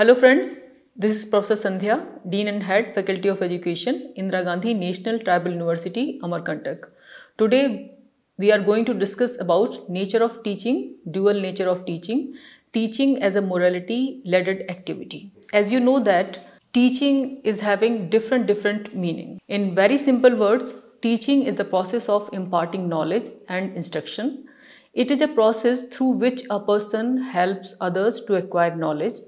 Hello friends, this is Professor Sandhya, Dean and Head, Faculty of Education, Indira Gandhi National Tribal University, Amarkantak. Today we are going to discuss about nature of teaching, dual nature of teaching, teaching as a morality led activity. As you know that teaching is having different different meaning. In very simple words, teaching is the process of imparting knowledge and instruction. It is a process through which a person helps others to acquire knowledge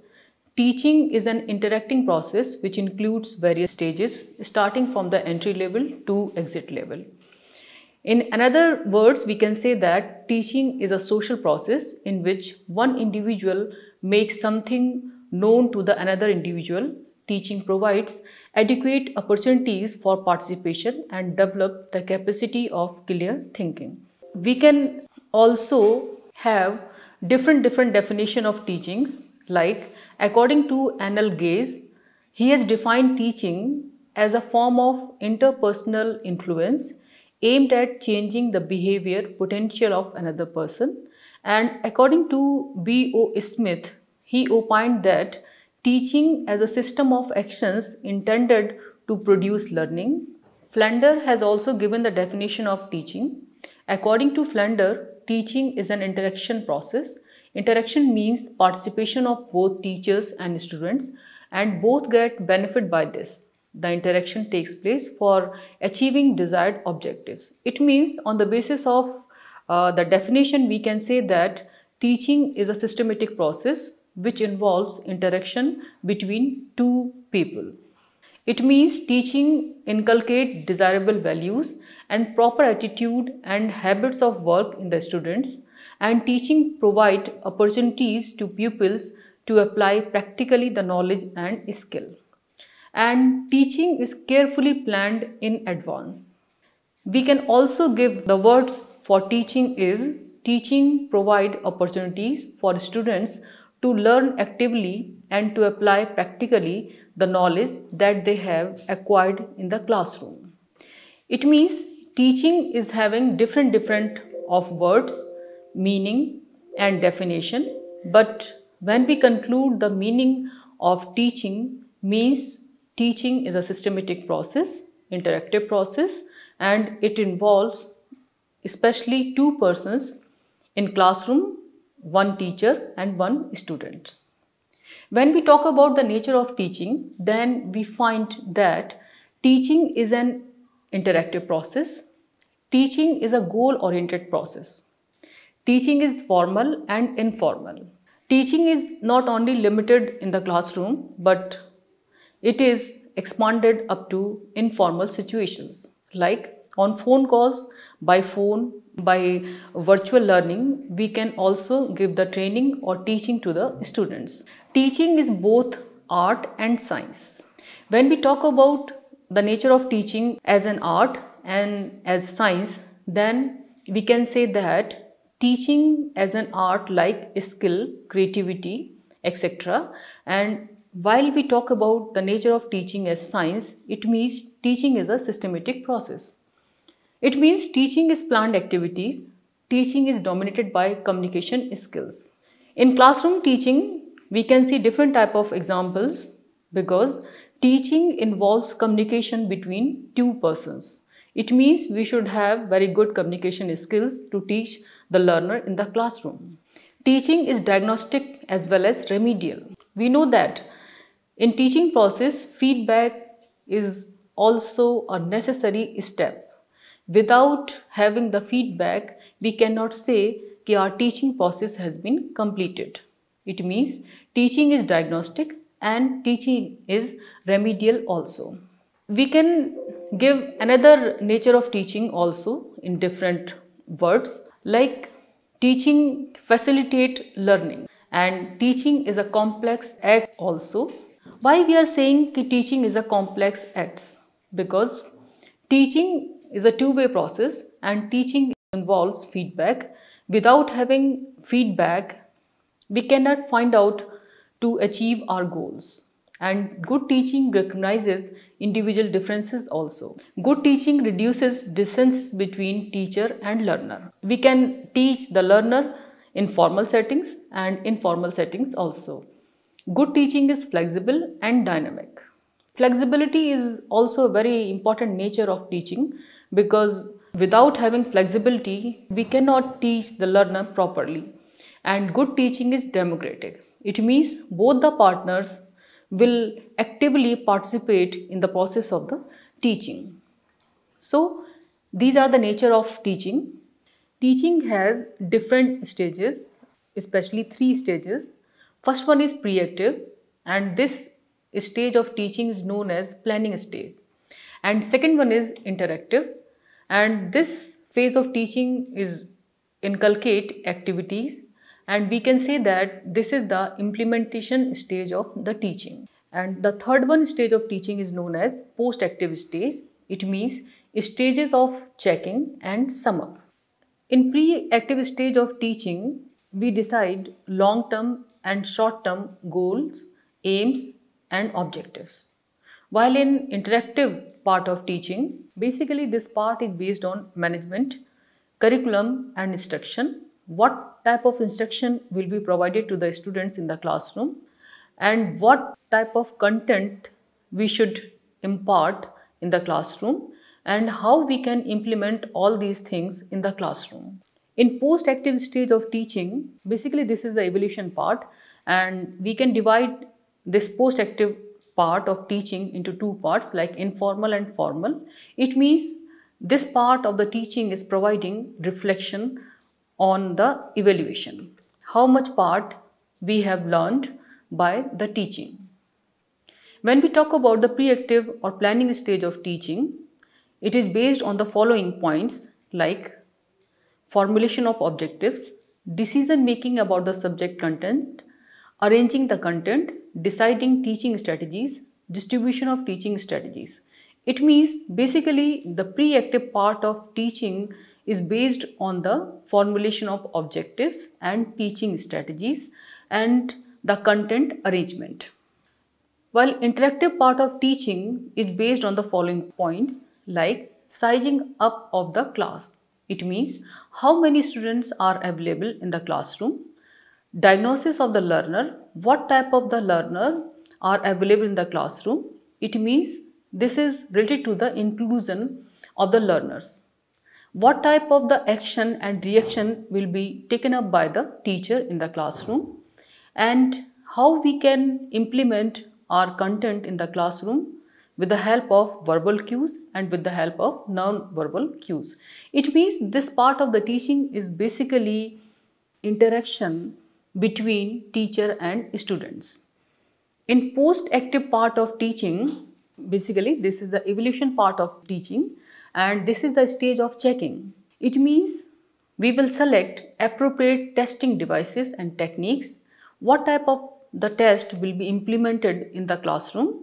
Teaching is an interacting process which includes various stages starting from the entry level to exit level. In another words, we can say that teaching is a social process in which one individual makes something known to the another individual. Teaching provides adequate opportunities for participation and develop the capacity of clear thinking. We can also have different different definition of teachings like According to Anal Gaze, he has defined teaching as a form of interpersonal influence aimed at changing the behavior potential of another person. And according to B.O. Smith, he opined that teaching as a system of actions intended to produce learning. Flander has also given the definition of teaching. According to Flander, teaching is an interaction process Interaction means participation of both teachers and students and both get benefit by this. The interaction takes place for achieving desired objectives. It means on the basis of uh, the definition we can say that teaching is a systematic process which involves interaction between two people. It means teaching inculcate desirable values and proper attitude and habits of work in the students and teaching provide opportunities to pupils to apply practically the knowledge and skill. And teaching is carefully planned in advance. We can also give the words for teaching is teaching provide opportunities for students to learn actively and to apply practically the knowledge that they have acquired in the classroom. It means teaching is having different different of words meaning and definition. But when we conclude the meaning of teaching means teaching is a systematic process, interactive process and it involves especially two persons in classroom, one teacher and one student. When we talk about the nature of teaching, then we find that teaching is an interactive process. Teaching is a goal-oriented process. Teaching is formal and informal. Teaching is not only limited in the classroom, but it is expanded up to informal situations like on phone calls, by phone, by virtual learning, we can also give the training or teaching to the students. Teaching is both art and science. When we talk about the nature of teaching as an art and as science, then we can say that teaching as an art like skill, creativity, etc. And while we talk about the nature of teaching as science, it means teaching is a systematic process. It means teaching is planned activities, teaching is dominated by communication skills. In classroom teaching, we can see different type of examples because teaching involves communication between two persons. It means we should have very good communication skills to teach the learner in the classroom. Teaching is diagnostic as well as remedial. We know that in teaching process, feedback is also a necessary step. Without having the feedback, we cannot say that our teaching process has been completed. It means teaching is diagnostic and teaching is remedial also. We can give another nature of teaching also in different words like teaching facilitate learning and teaching is a complex act also. Why we are saying teaching is a complex act? Because teaching is a two-way process and teaching involves feedback. Without having feedback, we cannot find out to achieve our goals and good teaching recognizes individual differences also. Good teaching reduces distance between teacher and learner. We can teach the learner in formal settings and informal settings also. Good teaching is flexible and dynamic. Flexibility is also a very important nature of teaching because without having flexibility, we cannot teach the learner properly. And good teaching is democratic. It means both the partners will actively participate in the process of the teaching. So, these are the nature of teaching. Teaching has different stages, especially three stages. First one is pre-active and this stage of teaching is known as planning stage. And second one is interactive and this phase of teaching is inculcate activities and we can say that this is the implementation stage of the teaching. And the third one stage of teaching is known as post-active stage. It means stages of checking and sum up. In pre-active stage of teaching, we decide long-term and short-term goals, aims and objectives. While in interactive part of teaching, basically this part is based on management, curriculum and instruction what type of instruction will be provided to the students in the classroom and what type of content we should impart in the classroom and how we can implement all these things in the classroom. In post-active stage of teaching, basically this is the evolution part and we can divide this post-active part of teaching into two parts like informal and formal. It means this part of the teaching is providing reflection on the evaluation. How much part we have learned by the teaching. When we talk about the pre-active or planning stage of teaching, it is based on the following points like formulation of objectives, decision making about the subject content, arranging the content, deciding teaching strategies, distribution of teaching strategies. It means basically the pre-active part of teaching is based on the formulation of objectives and teaching strategies and the content arrangement. While interactive part of teaching is based on the following points like sizing up of the class. It means how many students are available in the classroom, diagnosis of the learner, what type of the learner are available in the classroom. It means this is related to the inclusion of the learners what type of the action and reaction will be taken up by the teacher in the classroom and how we can implement our content in the classroom with the help of verbal cues and with the help of non-verbal cues. It means this part of the teaching is basically interaction between teacher and students. In post-active part of teaching, basically this is the evolution part of teaching and this is the stage of checking. It means we will select appropriate testing devices and techniques, what type of the test will be implemented in the classroom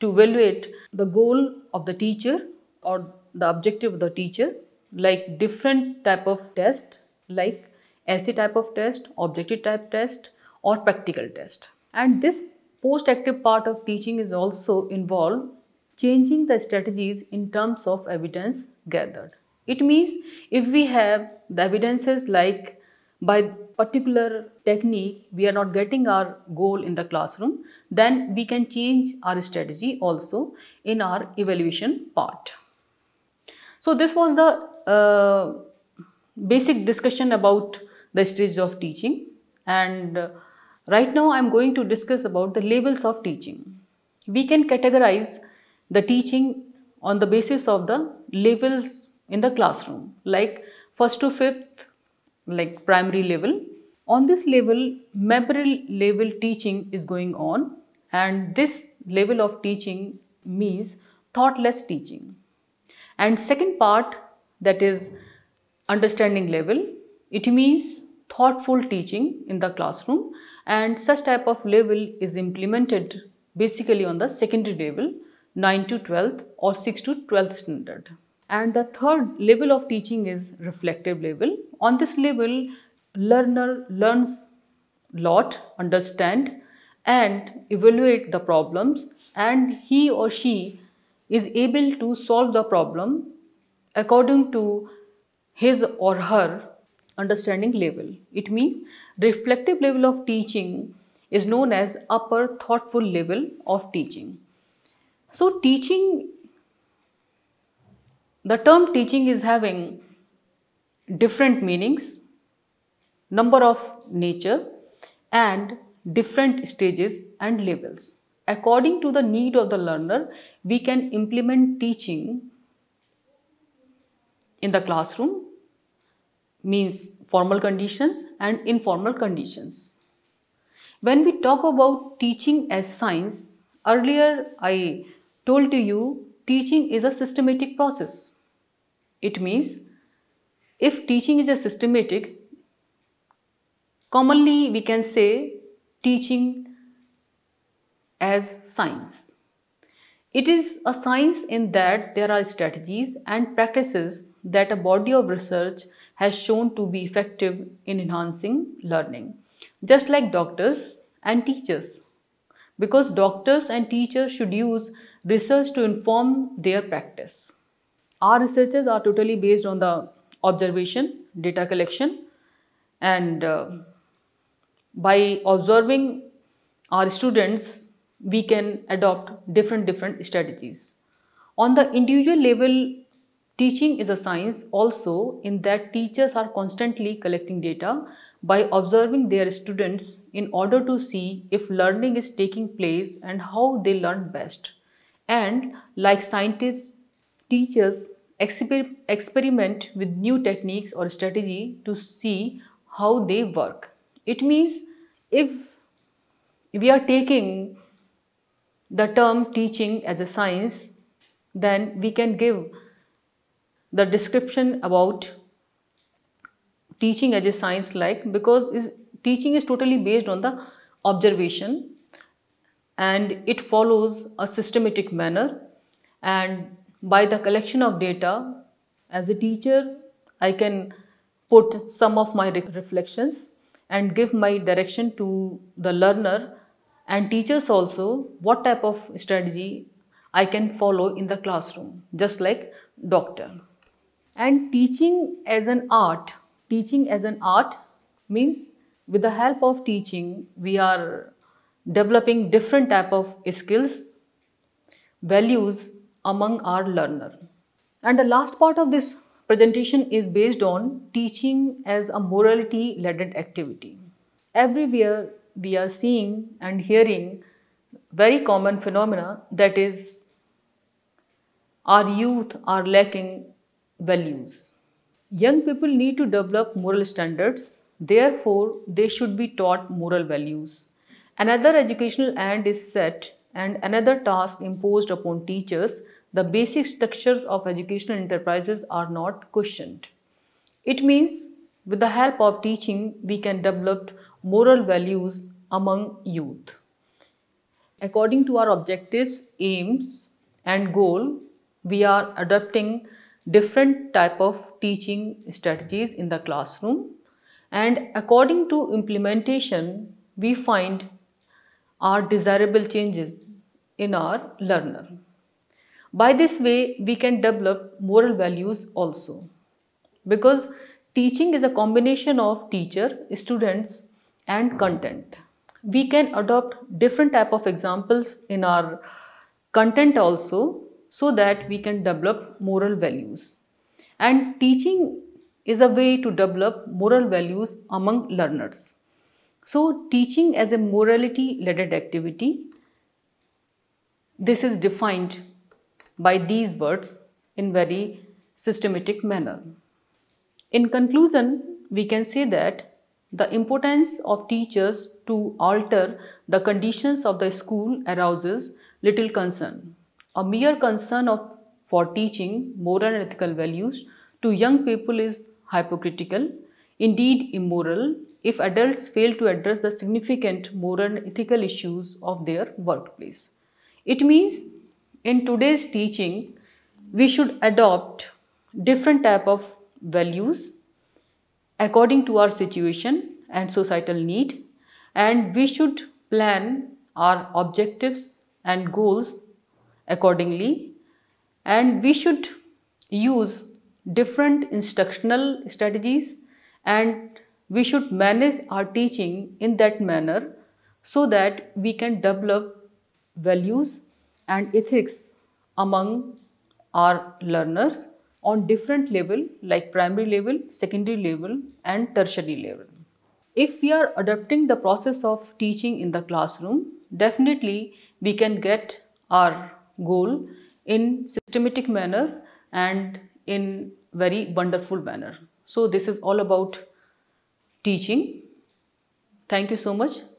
to evaluate the goal of the teacher or the objective of the teacher like different type of test like essay type of test, objective type test or practical test. And this post-active part of teaching is also involved changing the strategies in terms of evidence gathered. It means if we have the evidences like by particular technique we are not getting our goal in the classroom, then we can change our strategy also in our evaluation part. So this was the uh, basic discussion about the stages of teaching and uh, right now I am going to discuss about the levels of teaching. We can categorize the teaching on the basis of the levels in the classroom like first to fifth like primary level on this level memorial level teaching is going on and this level of teaching means thoughtless teaching and second part that is understanding level it means thoughtful teaching in the classroom and such type of level is implemented basically on the secondary level 9 to 12th or 6 to 12th standard. And the third level of teaching is reflective level. On this level, learner learns lot, understand and evaluate the problems and he or she is able to solve the problem according to his or her understanding level. It means reflective level of teaching is known as upper thoughtful level of teaching. So teaching, the term teaching is having different meanings, number of nature and different stages and levels. According to the need of the learner, we can implement teaching in the classroom means formal conditions and informal conditions. When we talk about teaching as science, earlier I told to you teaching is a systematic process. It means if teaching is a systematic, commonly we can say teaching as science. It is a science in that there are strategies and practices that a body of research has shown to be effective in enhancing learning. Just like doctors and teachers because doctors and teachers should use research to inform their practice. Our researches are totally based on the observation, data collection and uh, by observing our students, we can adopt different different strategies. On the individual level, teaching is a science also in that teachers are constantly collecting data by observing their students in order to see if learning is taking place and how they learn best and like scientists, teachers exper experiment with new techniques or strategy to see how they work. It means if we are taking the term teaching as a science, then we can give the description about teaching as a science like because is, teaching is totally based on the observation and it follows a systematic manner and by the collection of data as a teacher I can put some of my re reflections and give my direction to the learner and teachers also what type of strategy I can follow in the classroom just like doctor. And teaching as an art, teaching as an art means with the help of teaching we are developing different type of skills, values among our learner. And the last part of this presentation is based on teaching as a morality-led activity. Everywhere we are seeing and hearing very common phenomena that is our youth are lacking values. Young people need to develop moral standards, therefore they should be taught moral values Another educational end is set and another task imposed upon teachers, the basic structures of educational enterprises are not questioned. It means with the help of teaching, we can develop moral values among youth. According to our objectives, aims and goal, we are adopting different type of teaching strategies in the classroom and according to implementation, we find are desirable changes in our learner. By this way, we can develop moral values also because teaching is a combination of teacher, students and content. We can adopt different type of examples in our content also so that we can develop moral values. And teaching is a way to develop moral values among learners. So teaching as a morality led activity, this is defined by these words in very systematic manner. In conclusion, we can say that the importance of teachers to alter the conditions of the school arouses little concern. A mere concern of, for teaching moral and ethical values to young people is hypocritical, indeed immoral if adults fail to address the significant moral and ethical issues of their workplace. It means in today's teaching, we should adopt different type of values according to our situation and societal need and we should plan our objectives and goals accordingly and we should use different instructional strategies and we should manage our teaching in that manner so that we can develop values and ethics among our learners on different level like primary level, secondary level and tertiary level. If we are adopting the process of teaching in the classroom, definitely we can get our goal in systematic manner and in very wonderful manner. So this is all about teaching. Thank you so much.